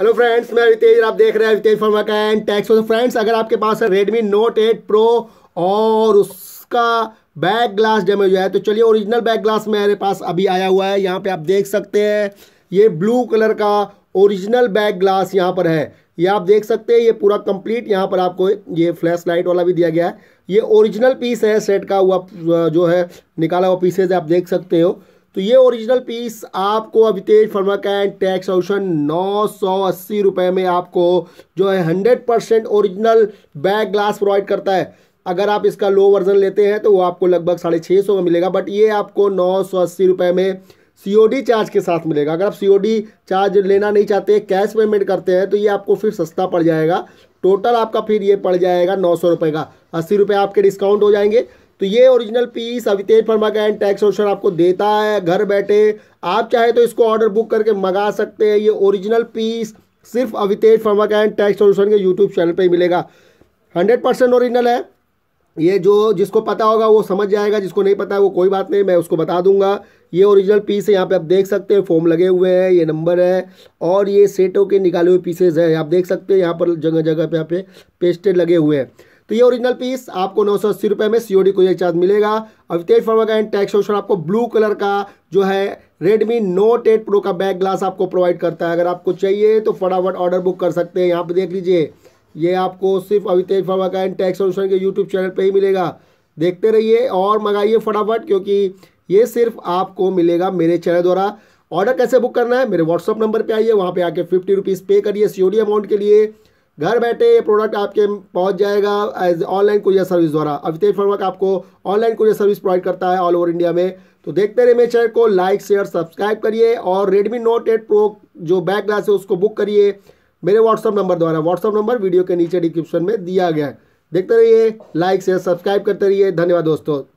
hello friends मैं रितेज आप देख रहे हैं रितेज फर्मा का एंड टैक्स फ्रेंड्स अगर आपके पास है रेडमी नोट एट प्रो और उसका बैक ग्लास डैमेज हुआ है तो चलिए ओरिजिनल बैक ग्लास मेरे पास अभी आया हुआ है यहाँ पे आप देख सकते हैं ये ब्लू कलर का ओरिजिनल बैक ग्लास यहाँ पर है ये आप देख सकते हैं ये पूरा कंप्लीट यहाँ पर आपको ये फ्लैश लाइट वाला भी दिया गया है ये ओरिजिनल पीस है सेट का हुआ जो है निकाला हुआ पीसेज आप देख सकते हो तो ये ओरिजिनल पीस आपको अभितेज फर्मा कैंड टैक्स ऑप्शन नौ सौ अस्सी रुपये में आपको जो है hundred percent original back glass provide करता है अगर आप इसका लो वर्जन लेते हैं तो वो आपको लगभग साढ़े छः सौ में मिलेगा बट ये आपको नौ सौ अस्सी रुपये में सी चार्ज के साथ मिलेगा अगर आप सी चार्ज लेना नहीं चाहते कैश पेमेंट करते हैं तो ये आपको फिर सस्ता पड़ जाएगा टोटल आपका फिर ये पड़ जाएगा नौ सौ रुपये का अस्सी रुपये आपके डिस्काउंट हो जाएंगे तो ये ओरिजिनल पीस अवितेज फर्मा का एंड टैक्स ऑप्शन आपको देता है घर बैठे आप चाहे तो इसको ऑर्डर बुक करके मंगा सकते हैं ये ओरिजिनल पीस सिर्फ अवितेज फर्मा का एंड टैक्स सोल्यूशन के यूट्यूब चैनल पर ही मिलेगा हंड्रेड परसेंट ओरिजिनल है ये जो जिसको पता होगा वो समझ जाएगा जिसको नहीं पता है वो कोई बात नहीं मैं उसको बता दूंगा ये ओरिजिनल पीस है यहाँ पे आप देख सकते हैं फॉर्म लगे हुए हैं ये नंबर है और ये सेटों के निकाले हुए पीसेज हैं आप देख सकते हैं यहाँ पर जगह जगह पे यहाँ पे पेस्टेड लगे हुए हैं तो ये ओरिजिनल पीस आपको नौ सौ अस्सी रुपये में सीओडी कोरियर चार्ज मिलेगा और तेज फॉर्मा का एंड टैक्स ऑप्शन आपको ब्लू कलर का जो है रेडमी नोट एट प्रो का बैक ग्लास आपको प्रोवाइड करता है अगर आपको चाहिए तो फटाफट ऑर्डर बुक कर सकते हैं यहाँ पर देख लीजिए ये आपको सिर्फ अवितेज फर्मा का एंड टैक्स सोल्यूशन के यूट्यूब चैनल पे ही मिलेगा देखते रहिए और मंगाइए फटाफट क्योंकि ये सिर्फ आपको मिलेगा मेरे चैनल द्वारा ऑर्डर कैसे बुक करना है मेरे व्हाट्सअप नंबर पे आइए वहाँ पे आके फिफ्टी रुपीज़ पे करिए सी अमाउंट के लिए घर बैठे ये प्रोडक्ट आपके पहुंच जाएगा एज ऑनलाइन कुरियर सर्विस द्वारा तेज फर्मा आपको ऑनलाइन कुरियर सर्विस प्रोवाइड करता है ऑल ओवर इंडिया में तो देखते रहे मेरे चैनल को लाइक शेयर सब्सक्राइब करिए और रेडमी नोट एट प्रो जो बैक ग्लास है उसको बुक करिए मेरे व्हाट्सअप नंबर द्वारा व्हाट्सअप नंबर वीडियो के नीचे डिस्क्रिप्शन में दिया गया है देखते रहिए लाइक शेयर सब्सक्राइब करते रहिए धन्यवाद दोस्तों